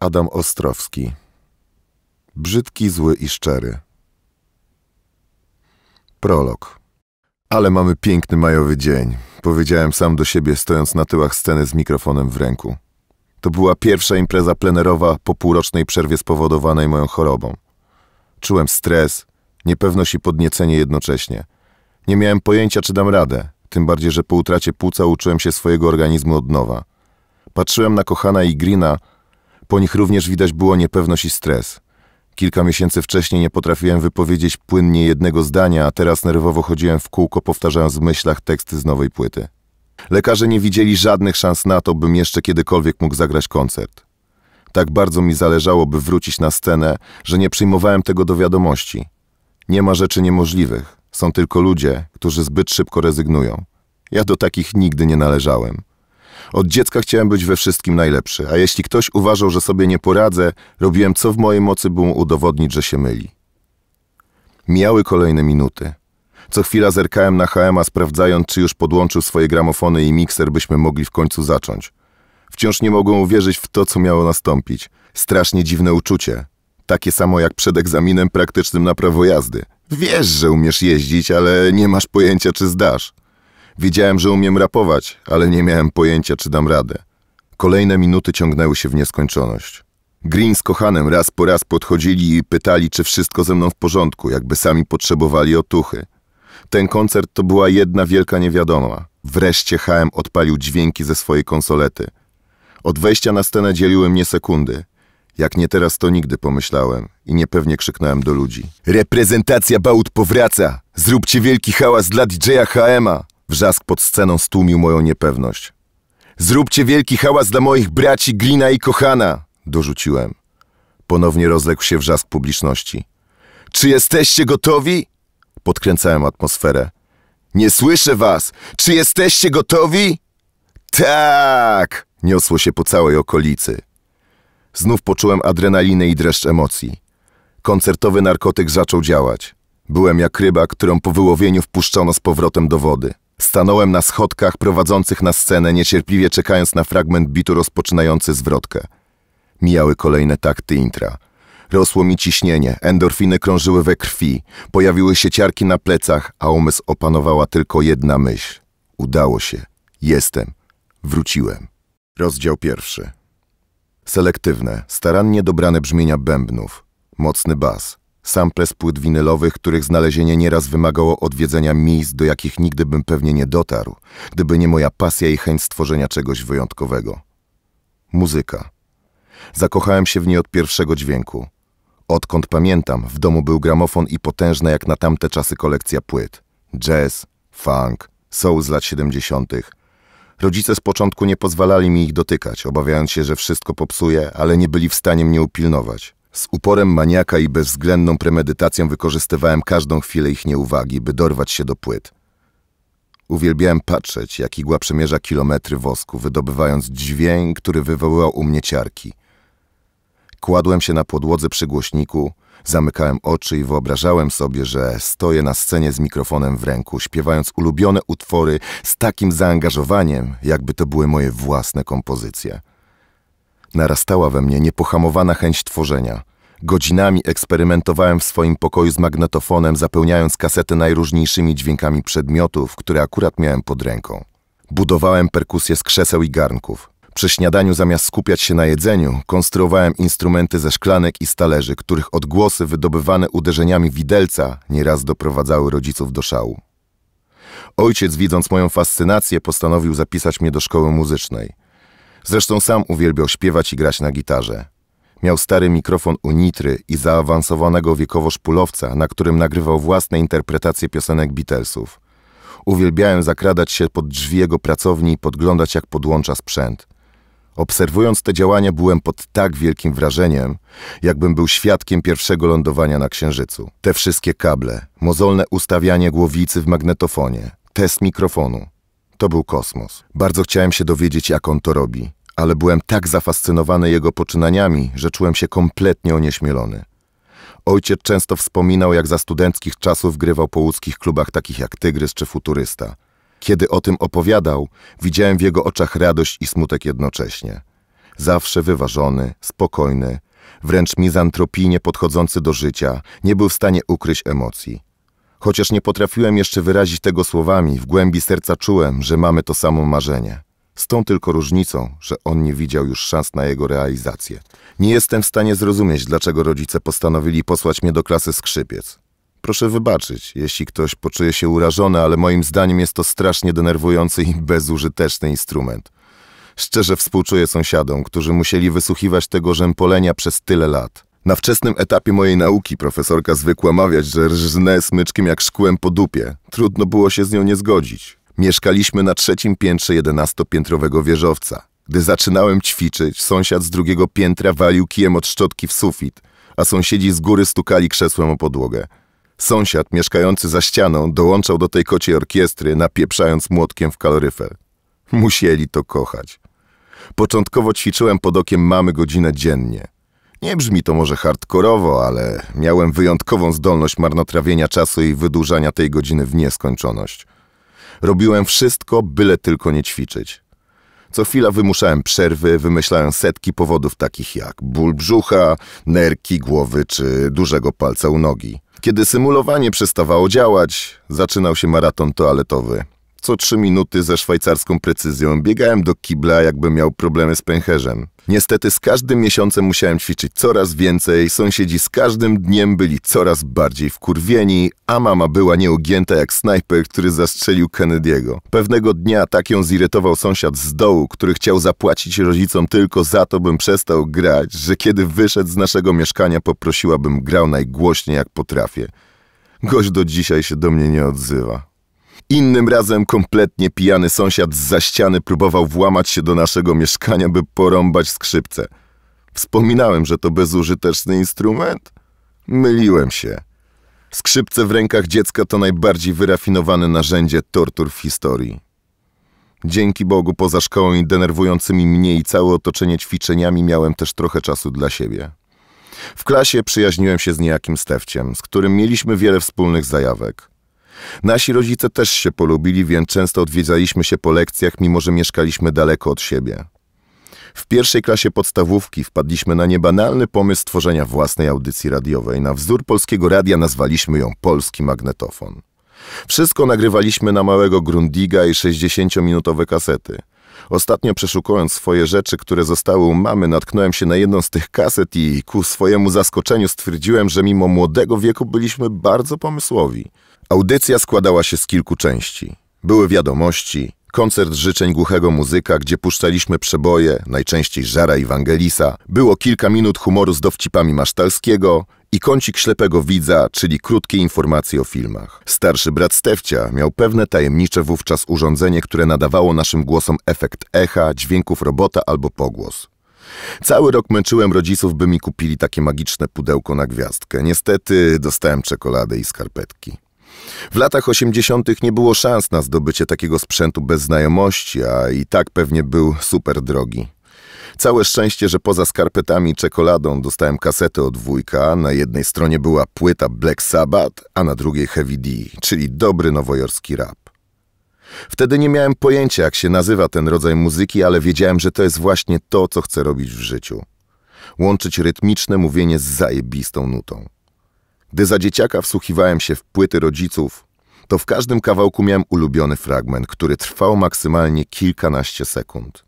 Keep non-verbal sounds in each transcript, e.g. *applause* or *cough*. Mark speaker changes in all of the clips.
Speaker 1: Adam Ostrowski. Brzydki, zły i szczery. Prolog. Ale mamy piękny majowy dzień, powiedziałem sam do siebie, stojąc na tyłach sceny z mikrofonem w ręku. To była pierwsza impreza plenerowa po półrocznej przerwie spowodowanej moją chorobą. Czułem stres, niepewność i podniecenie jednocześnie. Nie miałem pojęcia, czy dam radę, tym bardziej, że po utracie płuca uczyłem się swojego organizmu od nowa. Patrzyłem na kochana i Grina. Po nich również widać było niepewność i stres. Kilka miesięcy wcześniej nie potrafiłem wypowiedzieć płynnie jednego zdania, a teraz nerwowo chodziłem w kółko, powtarzając w myślach teksty z nowej płyty. Lekarze nie widzieli żadnych szans na to, bym jeszcze kiedykolwiek mógł zagrać koncert. Tak bardzo mi zależało, by wrócić na scenę, że nie przyjmowałem tego do wiadomości. Nie ma rzeczy niemożliwych, są tylko ludzie, którzy zbyt szybko rezygnują. Ja do takich nigdy nie należałem. Od dziecka chciałem być we wszystkim najlepszy, a jeśli ktoś uważał, że sobie nie poradzę, robiłem co w mojej mocy, by mu udowodnić, że się myli. Mijały kolejne minuty. Co chwila zerkałem na HMA, sprawdzając, czy już podłączył swoje gramofony i mikser, byśmy mogli w końcu zacząć. Wciąż nie mogłem uwierzyć w to, co miało nastąpić. Strasznie dziwne uczucie. Takie samo jak przed egzaminem praktycznym na prawo jazdy. Wiesz, że umiesz jeździć, ale nie masz pojęcia, czy zdasz widziałem, że umiem rapować, ale nie miałem pojęcia, czy dam radę. Kolejne minuty ciągnęły się w nieskończoność. Green z kochanem raz po raz podchodzili i pytali, czy wszystko ze mną w porządku, jakby sami potrzebowali otuchy. Ten koncert to była jedna wielka niewiadoma. Wreszcie HM odpalił dźwięki ze swojej konsolety. Od wejścia na scenę dzieliły mnie sekundy. Jak nie teraz, to nigdy pomyślałem i niepewnie krzyknąłem do ludzi. Reprezentacja Baut powraca! Zróbcie wielki hałas dla DJ-a HM-a! Wrzask pod sceną stłumił moją niepewność. Zróbcie wielki hałas dla moich braci Glina i Kochana! Dorzuciłem. Ponownie rozległ się wrzask publiczności. Czy jesteście gotowi? Podkręcałem atmosferę. Nie słyszę was! Czy jesteście gotowi? Tak! Niosło się po całej okolicy. Znów poczułem adrenalinę i dreszcz emocji. Koncertowy narkotyk zaczął działać. Byłem jak ryba, którą po wyłowieniu wpuszczono z powrotem do wody. Stanąłem na schodkach prowadzących na scenę, niecierpliwie czekając na fragment bitu rozpoczynający zwrotkę. Mijały kolejne takty intra. Rosło mi ciśnienie, endorfiny krążyły we krwi, pojawiły się ciarki na plecach, a umysł opanowała tylko jedna myśl. Udało się. Jestem. Wróciłem. Rozdział pierwszy. Selektywne, starannie dobrane brzmienia bębnów. Mocny bas sample z płyt winylowych, których znalezienie nieraz wymagało odwiedzenia miejsc, do jakich nigdy bym pewnie nie dotarł, gdyby nie moja pasja i chęć stworzenia czegoś wyjątkowego. Muzyka. Zakochałem się w niej od pierwszego dźwięku. Odkąd pamiętam, w domu był gramofon i potężna jak na tamte czasy kolekcja płyt. Jazz, funk, soul z lat 70. Rodzice z początku nie pozwalali mi ich dotykać, obawiając się, że wszystko popsuje, ale nie byli w stanie mnie upilnować. Z uporem maniaka i bezwzględną premedytacją wykorzystywałem każdą chwilę ich nieuwagi, by dorwać się do płyt. Uwielbiałem patrzeć, jak igła przemierza kilometry wosku, wydobywając dźwięk, który wywoływał u mnie ciarki. Kładłem się na podłodze przy głośniku, zamykałem oczy i wyobrażałem sobie, że stoję na scenie z mikrofonem w ręku, śpiewając ulubione utwory z takim zaangażowaniem, jakby to były moje własne kompozycje. Narastała we mnie niepohamowana chęć tworzenia. Godzinami eksperymentowałem w swoim pokoju z magnetofonem, zapełniając kasetę najróżniejszymi dźwiękami przedmiotów, które akurat miałem pod ręką. Budowałem perkusję z krzeseł i garnków. Przy śniadaniu zamiast skupiać się na jedzeniu, konstruowałem instrumenty ze szklanek i stalerzy, których odgłosy wydobywane uderzeniami widelca nieraz doprowadzały rodziców do szału. Ojciec, widząc moją fascynację, postanowił zapisać mnie do szkoły muzycznej. Zresztą sam uwielbiał śpiewać i grać na gitarze. Miał stary mikrofon Unitry i zaawansowanego wiekowo szpulowca, na którym nagrywał własne interpretacje piosenek Beatlesów. Uwielbiałem zakradać się pod drzwi jego pracowni i podglądać, jak podłącza sprzęt. Obserwując te działania, byłem pod tak wielkim wrażeniem, jakbym był świadkiem pierwszego lądowania na Księżycu. Te wszystkie kable, mozolne ustawianie głowicy w magnetofonie, test mikrofonu. To był kosmos. Bardzo chciałem się dowiedzieć, jak on to robi ale byłem tak zafascynowany jego poczynaniami, że czułem się kompletnie onieśmielony. Ojciec często wspominał, jak za studenckich czasów grywał po łódzkich klubach takich jak Tygrys czy Futurysta. Kiedy o tym opowiadał, widziałem w jego oczach radość i smutek jednocześnie. Zawsze wyważony, spokojny, wręcz mizantropijnie podchodzący do życia, nie był w stanie ukryć emocji. Chociaż nie potrafiłem jeszcze wyrazić tego słowami, w głębi serca czułem, że mamy to samo marzenie. Z tą tylko różnicą, że on nie widział już szans na jego realizację. Nie jestem w stanie zrozumieć, dlaczego rodzice postanowili posłać mnie do klasy skrzypiec. Proszę wybaczyć, jeśli ktoś poczuje się urażony, ale moim zdaniem jest to strasznie denerwujący i bezużyteczny instrument. Szczerze współczuję sąsiadom, którzy musieli wysłuchiwać tego rzępolenia przez tyle lat. Na wczesnym etapie mojej nauki profesorka zwykła mawiać, że rżnę smyczkiem jak szkłem po dupie. Trudno było się z nią nie zgodzić. Mieszkaliśmy na trzecim piętrze jedenastopiętrowego wieżowca. Gdy zaczynałem ćwiczyć, sąsiad z drugiego piętra walił kijem od szczotki w sufit, a sąsiedzi z góry stukali krzesłem o podłogę. Sąsiad, mieszkający za ścianą, dołączał do tej kociej orkiestry, napieprzając młotkiem w kaloryfer. Musieli to kochać. Początkowo ćwiczyłem pod okiem mamy godzinę dziennie. Nie brzmi to może hardkorowo, ale miałem wyjątkową zdolność marnotrawienia czasu i wydłużania tej godziny w nieskończoność. Robiłem wszystko, byle tylko nie ćwiczyć. Co chwila wymuszałem przerwy, wymyślałem setki powodów takich jak ból brzucha, nerki, głowy czy dużego palca u nogi. Kiedy symulowanie przestawało działać, zaczynał się maraton toaletowy. Co trzy minuty ze szwajcarską precyzją biegałem do kibla, jakbym miał problemy z pęcherzem. Niestety z każdym miesiącem musiałem ćwiczyć coraz więcej, sąsiedzi z każdym dniem byli coraz bardziej wkurwieni, a mama była nieugięta jak snajper, który zastrzelił Kennedy'ego. Pewnego dnia tak ją zirytował sąsiad z dołu, który chciał zapłacić rodzicom tylko za to, bym przestał grać, że kiedy wyszedł z naszego mieszkania poprosiłabym grał najgłośniej jak potrafię. Gość do dzisiaj się do mnie nie odzywa. Innym razem kompletnie pijany sąsiad z ściany próbował włamać się do naszego mieszkania, by porąbać skrzypce. Wspominałem, że to bezużyteczny instrument? Myliłem się. Skrzypce w rękach dziecka to najbardziej wyrafinowane narzędzie tortur w historii. Dzięki Bogu poza szkołą i denerwującymi mnie i całe otoczenie ćwiczeniami miałem też trochę czasu dla siebie. W klasie przyjaźniłem się z niejakim Stefciem, z którym mieliśmy wiele wspólnych zajawek. Nasi rodzice też się polubili, więc często odwiedzaliśmy się po lekcjach, mimo że mieszkaliśmy daleko od siebie. W pierwszej klasie podstawówki wpadliśmy na niebanalny pomysł tworzenia własnej audycji radiowej. Na wzór polskiego radia nazwaliśmy ją Polski Magnetofon. Wszystko nagrywaliśmy na małego Grundiga i 60-minutowe kasety. Ostatnio przeszukując swoje rzeczy, które zostały u mamy, natknąłem się na jedną z tych kaset i ku swojemu zaskoczeniu stwierdziłem, że mimo młodego wieku byliśmy bardzo pomysłowi. Audycja składała się z kilku części. Były wiadomości, koncert życzeń głuchego muzyka, gdzie puszczaliśmy przeboje, najczęściej Żara i Wangelisa, było kilka minut humoru z dowcipami Masztalskiego i kącik ślepego widza, czyli krótkie informacje o filmach. Starszy brat Stefcia miał pewne tajemnicze wówczas urządzenie, które nadawało naszym głosom efekt echa, dźwięków robota albo pogłos. Cały rok męczyłem rodziców, by mi kupili takie magiczne pudełko na gwiazdkę. Niestety dostałem czekoladę i skarpetki. W latach 80. nie było szans na zdobycie takiego sprzętu bez znajomości, a i tak pewnie był super drogi. Całe szczęście, że poza skarpetami i czekoladą dostałem kasetę od wujka. Na jednej stronie była płyta Black Sabbath, a na drugiej Heavy D, czyli dobry nowojorski rap. Wtedy nie miałem pojęcia, jak się nazywa ten rodzaj muzyki, ale wiedziałem, że to jest właśnie to, co chcę robić w życiu. Łączyć rytmiczne mówienie z zajebistą nutą. Gdy za dzieciaka wsłuchiwałem się w płyty rodziców, to w każdym kawałku miałem ulubiony fragment, który trwał maksymalnie kilkanaście sekund.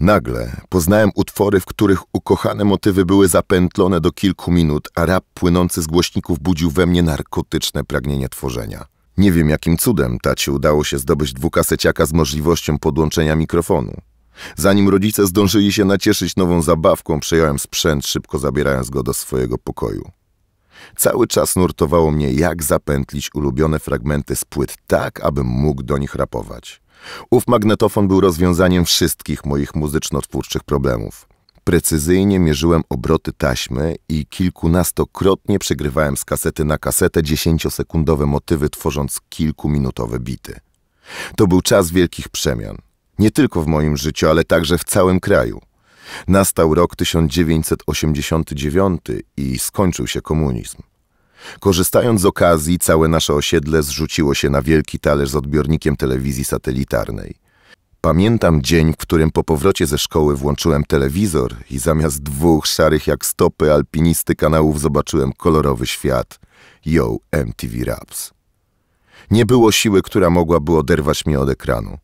Speaker 1: Nagle poznałem utwory, w których ukochane motywy były zapętlone do kilku minut, a rap płynący z głośników budził we mnie narkotyczne pragnienie tworzenia. Nie wiem, jakim cudem tacie udało się zdobyć dwukaseciaka z możliwością podłączenia mikrofonu. Zanim rodzice zdążyli się nacieszyć nową zabawką, przejąłem sprzęt, szybko zabierając go do swojego pokoju. Cały czas nurtowało mnie, jak zapętlić ulubione fragmenty z płyt tak, abym mógł do nich rapować. Ów magnetofon był rozwiązaniem wszystkich moich muzyczno-twórczych problemów. Precyzyjnie mierzyłem obroty taśmy i kilkunastokrotnie przegrywałem z kasety na kasetę dziesięciosekundowe motywy, tworząc kilkuminutowe bity. To był czas wielkich przemian. Nie tylko w moim życiu, ale także w całym kraju. Nastał rok 1989 i skończył się komunizm. Korzystając z okazji, całe nasze osiedle zrzuciło się na wielki talerz z odbiornikiem telewizji satelitarnej. Pamiętam dzień, w którym po powrocie ze szkoły włączyłem telewizor i zamiast dwóch szarych jak stopy alpinisty kanałów zobaczyłem kolorowy świat. Yo, MTV Raps. Nie było siły, która mogłaby oderwać mnie od ekranu.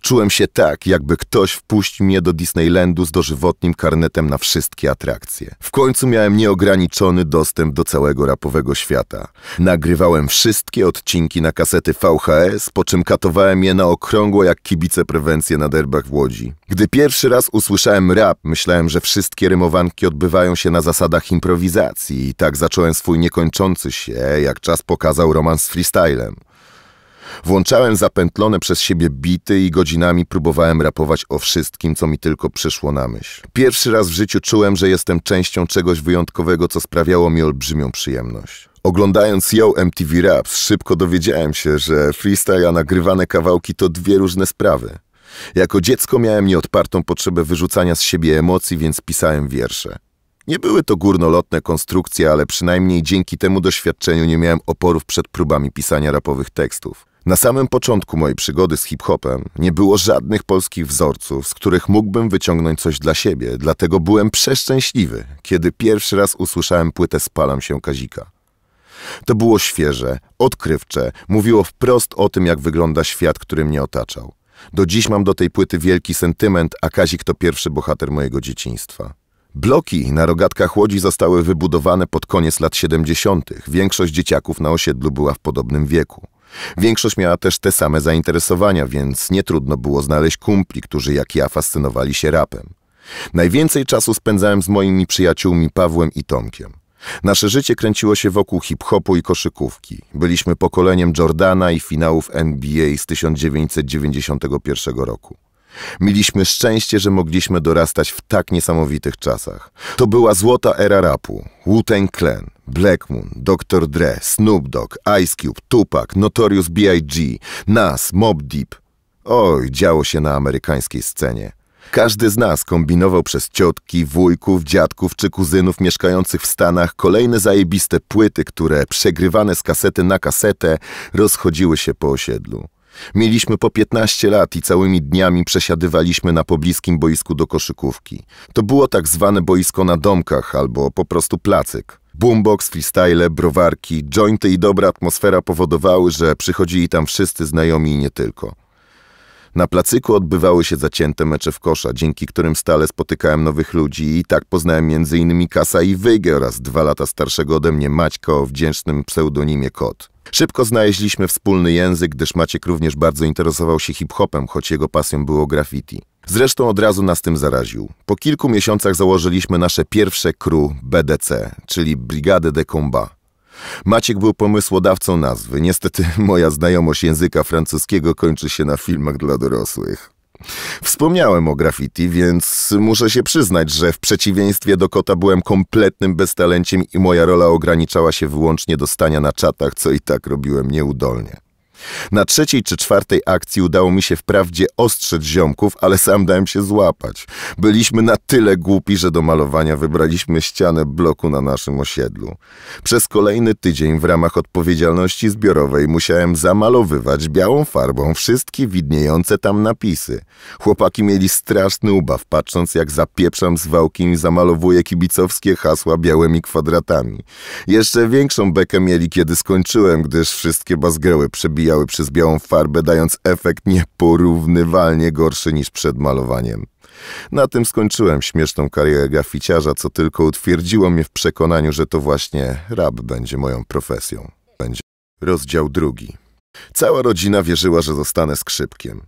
Speaker 1: Czułem się tak, jakby ktoś wpuścił mnie do Disneylandu z dożywotnim karnetem na wszystkie atrakcje. W końcu miałem nieograniczony dostęp do całego rapowego świata. Nagrywałem wszystkie odcinki na kasety VHS, po czym katowałem je na okrągło jak kibice prewencje na derbach w Łodzi. Gdy pierwszy raz usłyszałem rap, myślałem, że wszystkie rymowanki odbywają się na zasadach improwizacji i tak zacząłem swój niekończący się, jak czas pokazał romans z freestylem. Włączałem zapętlone przez siebie bity i godzinami próbowałem rapować o wszystkim, co mi tylko przyszło na myśl. Pierwszy raz w życiu czułem, że jestem częścią czegoś wyjątkowego, co sprawiało mi olbrzymią przyjemność. Oglądając Yo MTV Raps, szybko dowiedziałem się, że freestyle a nagrywane kawałki to dwie różne sprawy. Jako dziecko miałem nieodpartą potrzebę wyrzucania z siebie emocji, więc pisałem wiersze. Nie były to górnolotne konstrukcje, ale przynajmniej dzięki temu doświadczeniu nie miałem oporów przed próbami pisania rapowych tekstów. Na samym początku mojej przygody z hip-hopem nie było żadnych polskich wzorców, z których mógłbym wyciągnąć coś dla siebie, dlatego byłem przeszczęśliwy, kiedy pierwszy raz usłyszałem płytę Spalam się Kazika. To było świeże, odkrywcze, mówiło wprost o tym, jak wygląda świat, który mnie otaczał. Do dziś mam do tej płyty wielki sentyment, a Kazik to pierwszy bohater mojego dzieciństwa. Bloki na rogatkach łodzi zostały wybudowane pod koniec lat 70. Większość dzieciaków na osiedlu była w podobnym wieku. Większość miała też te same zainteresowania, więc nie trudno było znaleźć kumpli, którzy jak ja fascynowali się rapem. Najwięcej czasu spędzałem z moimi przyjaciółmi Pawłem i Tomkiem. Nasze życie kręciło się wokół hip-hopu i koszykówki. Byliśmy pokoleniem Jordana i finałów NBA z 1991 roku. Mieliśmy szczęście, że mogliśmy dorastać w tak niesamowitych czasach. To była złota era rapu. Wu-Tang Clan, Black Moon, Dr. Dre, Snoop Dogg, Ice Cube, Tupac, Notorious B.I.G., Nas, Mob Deep. Oj, działo się na amerykańskiej scenie. Każdy z nas kombinował przez ciotki, wujków, dziadków czy kuzynów mieszkających w Stanach kolejne zajebiste płyty, które przegrywane z kasety na kasetę rozchodziły się po osiedlu. Mieliśmy po 15 lat i całymi dniami przesiadywaliśmy na pobliskim boisku do koszykówki. To było tak zwane boisko na domkach albo po prostu placyk. Boombox, freestyle, browarki, jointy i dobra atmosfera powodowały, że przychodzili tam wszyscy znajomi i nie tylko. Na placyku odbywały się zacięte mecze w kosza, dzięki którym stale spotykałem nowych ludzi i tak poznałem m.in. Kasa i Wyge oraz dwa lata starszego ode mnie Maćka o wdzięcznym pseudonimie Kot. Szybko znaleźliśmy wspólny język, gdyż Maciek również bardzo interesował się hip-hopem, choć jego pasją było graffiti. Zresztą od razu nas tym zaraził. Po kilku miesiącach założyliśmy nasze pierwsze crew BDC, czyli Brigade de Combat. Maciek był pomysłodawcą nazwy. Niestety *laughs* moja znajomość języka francuskiego kończy się na filmach dla dorosłych. Wspomniałem o graffiti, więc muszę się przyznać, że w przeciwieństwie do kota byłem kompletnym beztalenciem i moja rola ograniczała się wyłącznie do stania na czatach, co i tak robiłem nieudolnie. Na trzeciej czy czwartej akcji udało mi się wprawdzie ostrzec ziomków, ale sam dałem się złapać. Byliśmy na tyle głupi, że do malowania wybraliśmy ścianę bloku na naszym osiedlu. Przez kolejny tydzień w ramach odpowiedzialności zbiorowej musiałem zamalowywać białą farbą wszystkie widniejące tam napisy. Chłopaki mieli straszny ubaw, patrząc jak zapieprzam z wałkiem i zamalowuję kibicowskie hasła białymi kwadratami. Jeszcze większą bekę mieli, kiedy skończyłem, gdyż wszystkie bazgroły przebijały przebijały przez białą farbę, dając efekt nieporównywalnie gorszy niż przed malowaniem. Na tym skończyłem śmieszną karierę graficiarza, co tylko utwierdziło mnie w przekonaniu, że to właśnie rap będzie moją profesją. Będzie. Rozdział drugi. Cała rodzina wierzyła, że zostanę skrzypkiem.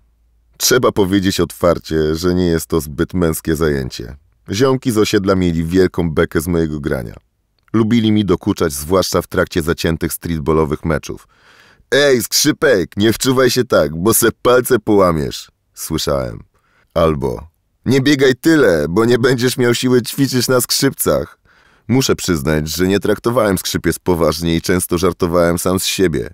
Speaker 1: Trzeba powiedzieć otwarcie, że nie jest to zbyt męskie zajęcie. Ziomki z osiedla mieli wielką bekę z mojego grania. Lubili mi dokuczać, zwłaszcza w trakcie zaciętych streetballowych meczów. Ej, skrzypek, nie wczuwaj się tak, bo se palce połamiesz. Słyszałem. Albo nie biegaj tyle, bo nie będziesz miał siły ćwiczyć na skrzypcach. Muszę przyznać, że nie traktowałem skrzypiec poważnie i często żartowałem sam z siebie.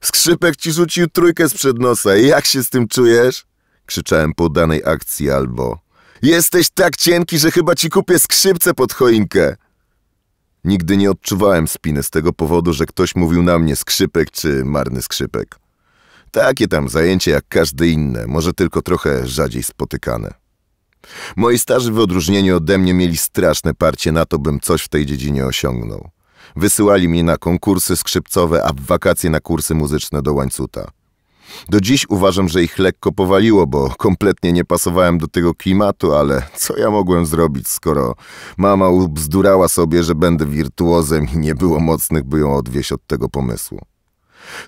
Speaker 1: Skrzypek ci rzucił trójkę sprzed nosa, jak się z tym czujesz? Krzyczałem po danej akcji albo... Jesteś tak cienki, że chyba ci kupię skrzypce pod choinkę. Nigdy nie odczuwałem spiny z tego powodu, że ktoś mówił na mnie skrzypek czy marny skrzypek. Takie tam zajęcie jak każde inne, może tylko trochę rzadziej spotykane. Moi starzy w odróżnieniu ode mnie mieli straszne parcie na to, bym coś w tej dziedzinie osiągnął. Wysyłali mnie na konkursy skrzypcowe, a w wakacje na kursy muzyczne do łańcuta. Do dziś uważam, że ich lekko powaliło, bo kompletnie nie pasowałem do tego klimatu, ale co ja mogłem zrobić, skoro mama ubzdurała sobie, że będę wirtuozem i nie było mocnych, by ją odwieść od tego pomysłu.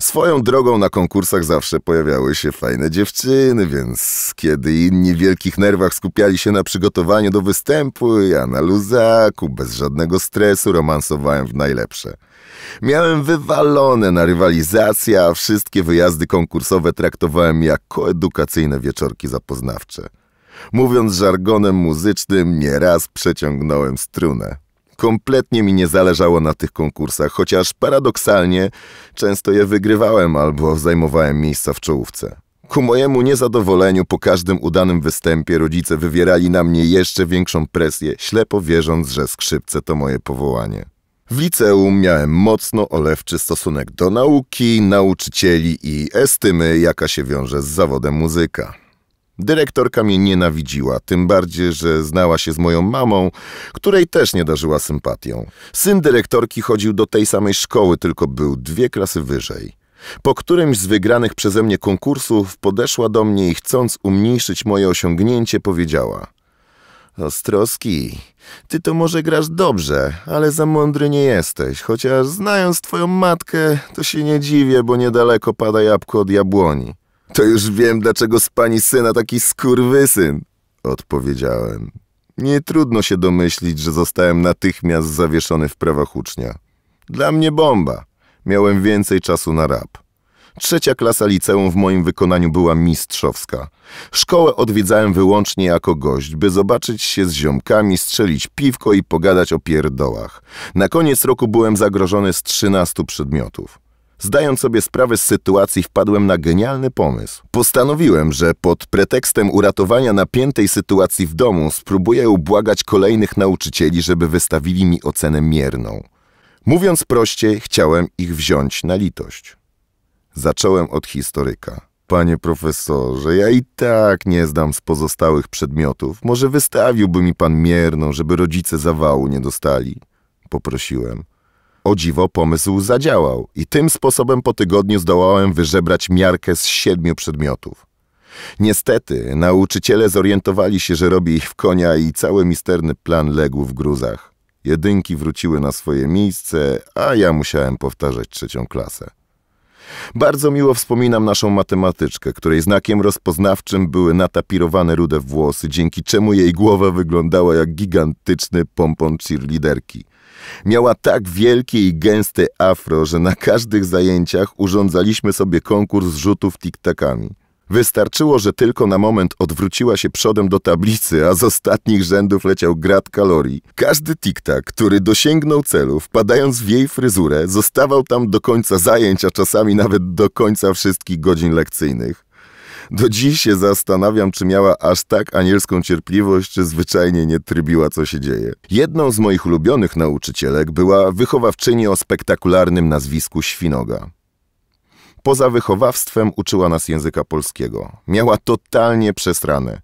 Speaker 1: Swoją drogą na konkursach zawsze pojawiały się fajne dziewczyny, więc kiedy inni w wielkich nerwach skupiali się na przygotowaniu do występu, ja na luzaku, bez żadnego stresu, romansowałem w najlepsze. Miałem wywalone na rywalizację, a wszystkie wyjazdy konkursowe traktowałem jako edukacyjne wieczorki zapoznawcze. Mówiąc żargonem muzycznym, nieraz przeciągnąłem strunę kompletnie mi nie zależało na tych konkursach, chociaż paradoksalnie często je wygrywałem albo zajmowałem miejsca w czołówce. Ku mojemu niezadowoleniu po każdym udanym występie rodzice wywierali na mnie jeszcze większą presję, ślepo wierząc, że skrzypce to moje powołanie. W liceum miałem mocno olewczy stosunek do nauki, nauczycieli i estymy, jaka się wiąże z zawodem muzyka. Dyrektorka mnie nienawidziła, tym bardziej, że znała się z moją mamą, której też nie darzyła sympatią. Syn dyrektorki chodził do tej samej szkoły, tylko był dwie klasy wyżej. Po którymś z wygranych przeze mnie konkursów podeszła do mnie i chcąc umniejszyć moje osiągnięcie powiedziała Ostrowski, ty to może grasz dobrze, ale za mądry nie jesteś, chociaż znając twoją matkę, to się nie dziwię, bo niedaleko pada jabłko od jabłoni. To już wiem, dlaczego z pani syna taki skurwysyn, odpowiedziałem. Nie trudno się domyślić, że zostałem natychmiast zawieszony w prawach ucznia. Dla mnie bomba. Miałem więcej czasu na rap. Trzecia klasa liceum w moim wykonaniu była mistrzowska. Szkołę odwiedzałem wyłącznie jako gość, by zobaczyć się z ziomkami, strzelić piwko i pogadać o pierdołach. Na koniec roku byłem zagrożony z 13 przedmiotów. Zdając sobie sprawę z sytuacji, wpadłem na genialny pomysł. Postanowiłem, że pod pretekstem uratowania napiętej sytuacji w domu spróbuję ubłagać kolejnych nauczycieli, żeby wystawili mi ocenę mierną. Mówiąc prościej, chciałem ich wziąć na litość. Zacząłem od historyka. Panie profesorze, ja i tak nie znam z pozostałych przedmiotów. Może wystawiłby mi pan mierną, żeby rodzice zawału nie dostali? Poprosiłem. O dziwo pomysł zadziałał i tym sposobem po tygodniu zdołałem wyżebrać miarkę z siedmiu przedmiotów. Niestety, nauczyciele zorientowali się, że robi ich w konia i cały misterny plan legł w gruzach. Jedynki wróciły na swoje miejsce, a ja musiałem powtarzać trzecią klasę. Bardzo miło wspominam naszą matematyczkę, której znakiem rozpoznawczym były natapirowane rude włosy, dzięki czemu jej głowa wyglądała jak gigantyczny pompon cheerleaderki. Miała tak wielkie i gęste afro, że na każdych zajęciach urządzaliśmy sobie konkurs rzutów tiktakami. Wystarczyło, że tylko na moment odwróciła się przodem do tablicy, a z ostatnich rzędów leciał grad kalorii. Każdy tiktak, który dosięgnął celu, wpadając w jej fryzurę, zostawał tam do końca zajęć, a czasami nawet do końca wszystkich godzin lekcyjnych. Do dziś się zastanawiam, czy miała aż tak anielską cierpliwość, czy zwyczajnie nie trybiła, co się dzieje. Jedną z moich ulubionych nauczycielek była wychowawczyni o spektakularnym nazwisku Świnoga. Poza wychowawstwem uczyła nas języka polskiego. Miała totalnie przesrane.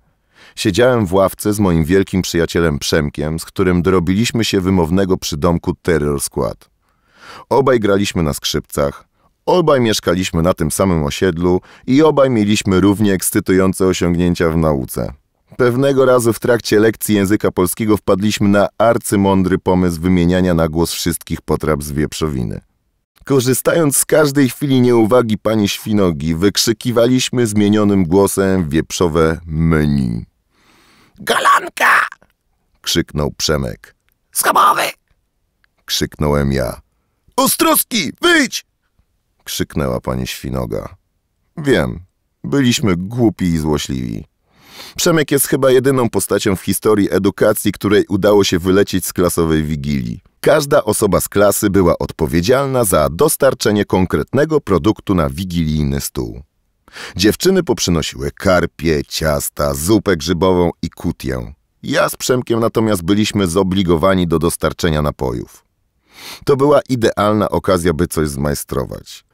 Speaker 1: Siedziałem w ławce z moim wielkim przyjacielem Przemkiem, z którym dorobiliśmy się wymownego przydomku Terror Skład. Obaj graliśmy na skrzypcach, obaj mieszkaliśmy na tym samym osiedlu i obaj mieliśmy równie ekscytujące osiągnięcia w nauce. Pewnego razu w trakcie lekcji języka polskiego wpadliśmy na arcymądry pomysł wymieniania na głos wszystkich potraw z wieprzowiny. Korzystając z każdej chwili nieuwagi pani Świnogi, wykrzykiwaliśmy zmienionym głosem wieprzowe menu. Galanka! krzyknął Przemek. Schabowy! krzyknąłem ja. Ostrowski, wyjdź! krzyknęła pani Świnoga. Wiem, byliśmy głupi i złośliwi. Przemek jest chyba jedyną postacią w historii edukacji, której udało się wylecieć z klasowej wigilii. Każda osoba z klasy była odpowiedzialna za dostarczenie konkretnego produktu na wigilijny stół. Dziewczyny poprzynosiły karpie, ciasta, zupę grzybową i kutię. Ja z Przemkiem natomiast byliśmy zobligowani do dostarczenia napojów. To była idealna okazja, by coś zmajstrować.